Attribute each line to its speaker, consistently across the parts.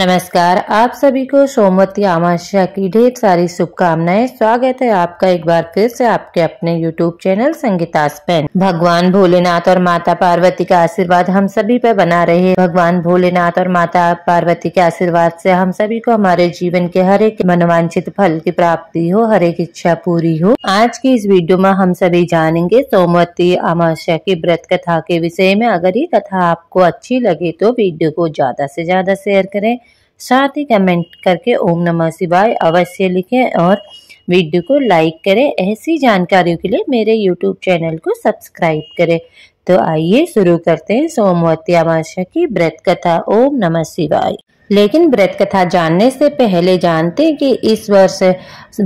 Speaker 1: नमस्कार आप सभी को सोमवती अमावस्या की ढेर सारी शुभकामनाएं स्वागत है आपका एक बार फिर से आपके अपने YouTube चैनल संगीता स्पेन भगवान भोलेनाथ और माता पार्वती का आशीर्वाद हम सभी पर बना रहे भगवान भोलेनाथ और माता पार्वती के आशीर्वाद से हम सभी को हमारे जीवन के हर एक मनोवांछित फल की प्राप्ति हो हर एक इच्छा पूरी हो आज की इस वीडियो में हम सभी जानेंगे सोमवती अमावस्या की व्रत कथा के विषय में अगर ये कथा आपको अच्छी लगे तो वीडियो को ज्यादा से ज्यादा शेयर करें साथ ही कमेंट करके ओम नमः शिवाय अवश्य लिखें और वीडियो को लाइक करें ऐसी जानकारियों के लिए मेरे यूट्यूब चैनल को सब्सक्राइब करें तो आइए शुरू करते हैं सोमवती अमाशा की व्रत कथा ओम नमः शिवाय लेकिन व्रत कथा जानने से पहले जानते हैं कि इस वर्ष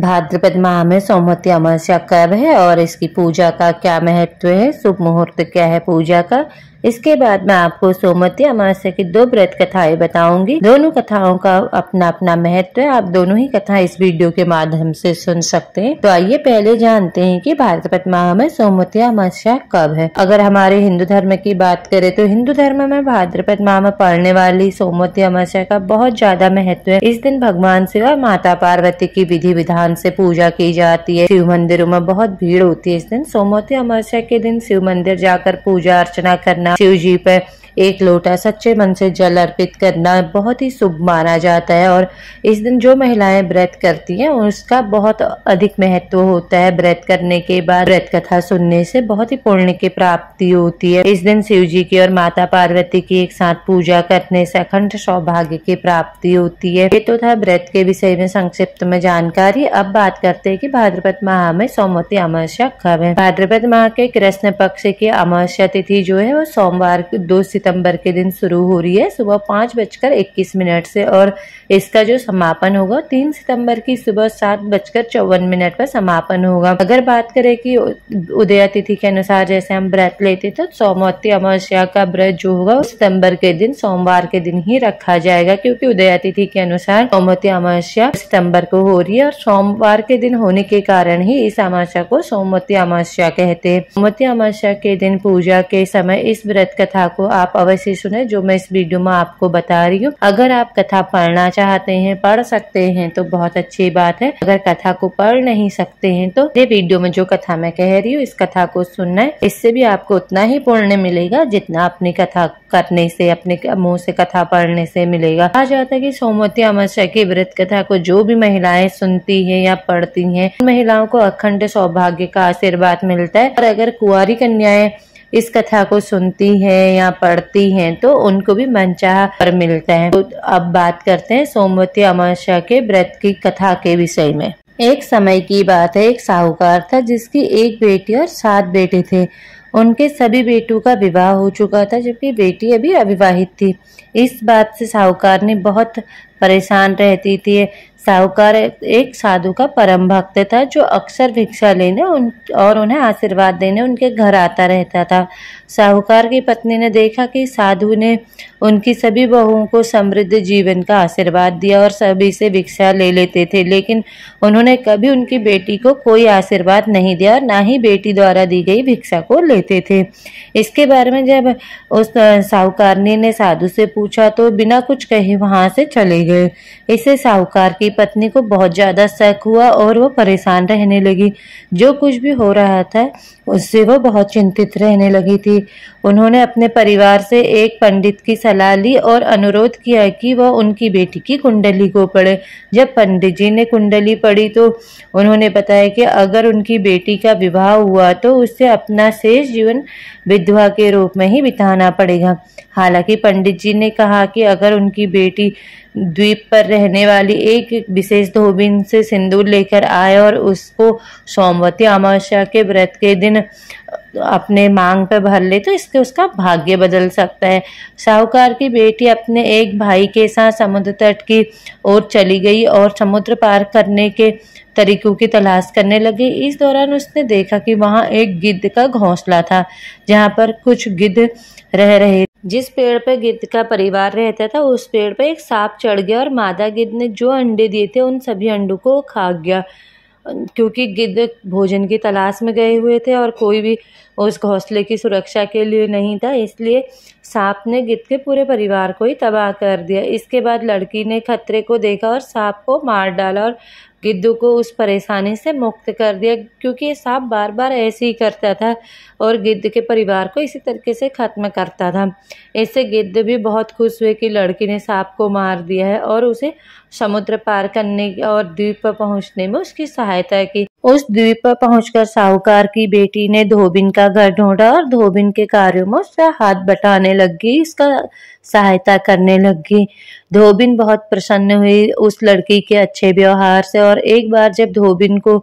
Speaker 1: भाद्रपद माह में सोमवती अमाशा कब है और इसकी पूजा का क्या महत्व है शुभ मुहूर्त क्या है पूजा का इसके बाद मैं आपको सोमवती अमावस्या की दो व्रत कथाएं बताऊंगी दोनों कथाओं का अपना अपना महत्व है आप दोनों ही कथा इस वीडियो के माध्यम से सुन सकते हैं तो आइए पहले जानते हैं कि भाद्रपद माह में सोमवती अमावस्या कब है अगर हमारे हिंदू धर्म की बात करें तो हिंदू धर्म में भाद्रपद माह में पड़ने वाली सोमवती अमावस्या का बहुत ज्यादा महत्व है इस दिन भगवान शिव और माता पार्वती की विधि विधान से पूजा की जाती है शिव मंदिरों में बहुत भीड़ होती है इस दिन सोमवती अमावस्या के दिन शिव मंदिर जाकर पूजा अर्चना करना na seu Jeep é, एक लोटा सच्चे मन से जल अर्पित करना बहुत ही शुभ माना जाता है और इस दिन जो महिलाएं व्रत करती हैं उसका बहुत अधिक महत्व होता है व्रत करने के बाद व्रत कथा सुनने से बहुत ही पुण्य की प्राप्ति होती है इस दिन शिव जी की और माता पार्वती की एक साथ पूजा करने से अखंड सौभाग्य की प्राप्ति होती है ये तो था व्रत के विषय में संक्षिप्त में जानकारी अब बात करते हैं कि भाद्रपद माह में सोमवती अमावस्या कब है भाद्रपद माह के कृष्ण पक्ष की अमावस्या तिथि जो है वो सोमवार दो सितंबर सितंबर के दिन शुरू हो रही है सुबह पाँच बजकर इक्कीस मिनट से और इसका जो समापन होगा तीन सितंबर की सुबह सात बजकर चौवन मिनट पर समापन होगा अगर बात करें कि उदया तिथि के अनुसार जैसे हम व्रत लेते तो सोमवती अमावस्या का व्रत जो होगा सितंबर के दिन सोमवार के दिन ही रखा जाएगा क्योंकि उदय तिथि के अनुसार सोमवती अमावस्या सितंबर को हो रही है और सोमवार के दिन होने के कारण ही इस अमावस्या को सोमवती अमावस्या कहते हैं सोमवती अमावस्या के दिन पूजा के समय इस व्रत कथा को आप आप अवश्य सुने जो मैं इस वीडियो में आपको बता रही हूँ अगर आप कथा पढ़ना चाहते हैं पढ़ सकते हैं तो बहुत अच्छी बात है अगर कथा को पढ़ नहीं सकते हैं तो ये वीडियो में जो कथा मैं कह रही हूँ इस कथा को सुनना है इससे भी आपको उतना ही पुण्य मिलेगा जितना अपनी कथा करने से अपने मुंह से कथा पढ़ने से मिलेगा कहा जाता है कि सोमवती अमावस्या की व्रत कथा को जो भी महिलाएं सुनती हैं या पढ़ती हैं महिलाओं को अखंड सौभाग्य का आशीर्वाद मिलता है और अगर कुआरी कन्याएं इस कथा को सुनती हैं या पढ़ती हैं तो उनको भी मनचाह पर मिलता है तो अब बात करते हैं सोमवती अमावस्या के व्रत की कथा के विषय में एक समय की बात है एक साहूकार था जिसकी एक बेटी और सात बेटे थे उनके सभी बेटों का विवाह हो चुका था जबकि बेटी अभी अविवाहित थी इस बात से साहूकार ने बहुत परेशान रहती थी साहूकार एक साधु का परम भक्त था जो अक्सर भिक्षा लेने उन और उन्हें आशीर्वाद देने उनके घर आता रहता था साहूकार की पत्नी ने देखा कि साधु ने उनकी सभी बहुओं को समृद्ध जीवन का आशीर्वाद दिया और सभी से भिक्षा ले लेते थे लेकिन उन्होंने कभी उनकी बेटी को कोई आशीर्वाद नहीं दिया और ना ही बेटी द्वारा दी गई भिक्षा को लेते थे इसके बारे में जब उस साहूकारनी ने साधु से पूछा तो बिना कुछ कहे वहाँ से चले गए इससे साहूकार की पत्नी को बहुत ज़्यादा शक हुआ और वो परेशान रहने लगी जो कुछ भी हो रहा था उससे वो बहुत चिंतित रहने लगी थी उन्होंने अपने परिवार से एक पंडित की सलाह ली और अनुरोध किया कि वह उनकी बेटी की कुंडली को पढ़े जब पंडित जी ने कुंडली पढ़ी तो उन्होंने बताया कि अगर उनकी बेटी का विवाह हुआ तो उससे अपना शेष जीवन विधवा के रूप में ही बिताना पड़ेगा हालांकि पंडित जी ने कहा कि अगर उनकी बेटी द्वीप पर रहने वाली एक विशेष धोबिन से सिंदूर लेकर आए और उसको सोमवती अमावस्या के व्रत के दिन अपने मांग पर भर ले तो इसके उसका भाग्य बदल सकता है साहूकार की बेटी अपने एक भाई के साथ समुद्र तट की ओर चली गई और समुद्र पार करने के तरीकों की तलाश करने लगी इस दौरान उसने देखा कि वहाँ एक गिद्ध का घोंसला था जहाँ पर कुछ गिद्ध रह रहे जिस पेड़ पर गिद्ध का परिवार रहता था उस पेड़ पर एक सांप चढ़ गया और मादा गिद्ध ने जो अंडे दिए थे उन सभी अंडों को खा गया क्योंकि गिद्ध भोजन की तलाश में गए हुए थे और कोई भी उस घोंसले की सुरक्षा के लिए नहीं था इसलिए सांप ने गिद्ध के पूरे परिवार को ही तबाह कर दिया इसके बाद लड़की ने खतरे को देखा और सांप को मार डाला और गिद्धू को उस परेशानी से मुक्त कर दिया क्योंकि ये सांप बार बार ऐसे ही करता था और गिद्ध के परिवार को इसी तरीके से ख़त्म करता था इससे गिद्ध भी बहुत खुश हुए कि लड़की ने सांप को मार दिया है और उसे समुद्र पार करने और द्वीप पर पहुंचने में उसकी सहायता की उस द्वीप पर पहुंचकर साहूकार की बेटी ने धोबिन का घर ढूंढा और धोबिन के कार्यों में उससे हाथ बटाने लगी इसका सहायता करने लगी धोबिन बहुत प्रसन्न हुई उस लड़की के अच्छे व्यवहार से और एक बार जब धोबिन को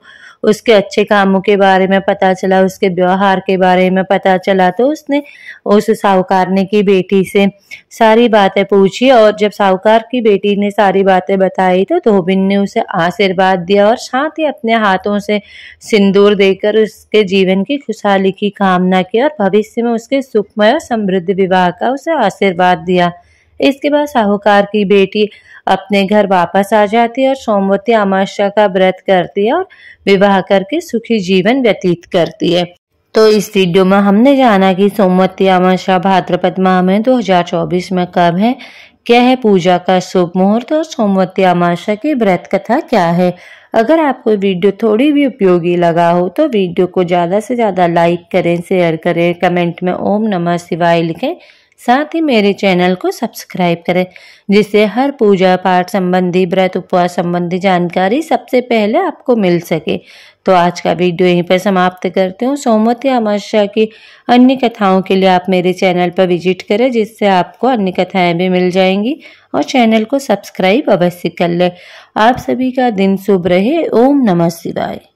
Speaker 1: उसके अच्छे कामों के बारे में पता चला उसके व्यवहार के बारे में पता चला तो उसने उस साहूकारने की बेटी से सारी बातें पूछी और जब साहूकार की बेटी ने सारी बातें बताई तो धोबिन ने उसे आशीर्वाद दिया और साथ ही अपने हाथों से सिंदूर देकर उसके जीवन की खुशहाली की कामना की और भविष्य में उसके सुखमय और समृद्ध विवाह का उसे आशीर्वाद दिया दिया इसके बाद साहूकार की बेटी अपने घर वापस आ जाती है और सोमवती अमावस्या का व्रत करती है और विवाह करके सुखी जीवन व्यतीत करती है तो इस वीडियो में हमने जाना कि सोमवती अमावस्या भाद्रपद माह में 2024 में कब है क्या है पूजा का शुभ मुहूर्त और सोमवती अमावस्या की व्रत कथा क्या है अगर आपको वीडियो थोड़ी भी उपयोगी लगा हो तो वीडियो को ज़्यादा से ज़्यादा लाइक करें शेयर करें कमेंट में ओम नमः शिवाय लिखें साथ ही मेरे चैनल को सब्सक्राइब करें जिससे हर पूजा पाठ संबंधी व्रत उपवास संबंधी जानकारी सबसे पहले आपको मिल सके तो आज का वीडियो यहीं पर समाप्त करते हूँ सोमवती अमावस्या की अन्य कथाओं के लिए आप मेरे चैनल पर विजिट करें जिससे आपको अन्य कथाएं भी मिल जाएंगी और चैनल को सब्सक्राइब अवश्य कर लें आप सभी का दिन शुभ रहे ओम नमः शिवाय